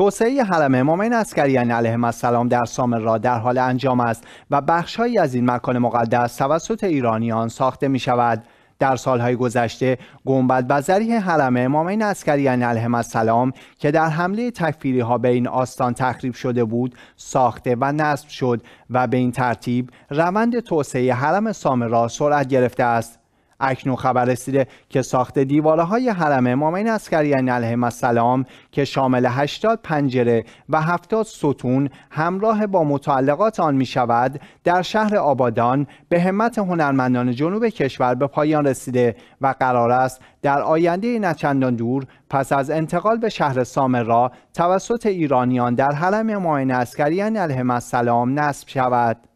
توسعه حرم این اسکریان علیه السلام در را در حال انجام است و بخشهایی از این مکان مقدس توسط ایرانیان ساخته می شود. در سالهای گذشته گنبد و ذریح حرم این اسکریان علیه السلام که در حمله تکفیری ها به این آستان تخریب شده بود ساخته و نصب شد و به این ترتیب روند توسعه حرم را سرعت گرفته است اکنون خبر رسیده که ساخت دیواره های حرم امامین اسکریانی علیه السلام که شامل 80 پنجره و 70 ستون همراه با متعلقات آن می شود در شهر آبادان به همت هنرمندان جنوب کشور به پایان رسیده و قرار است در آینده نچندان دور پس از انتقال به شهر سامرا توسط ایرانیان در حرم این اسکریان علیه السلام نصب شود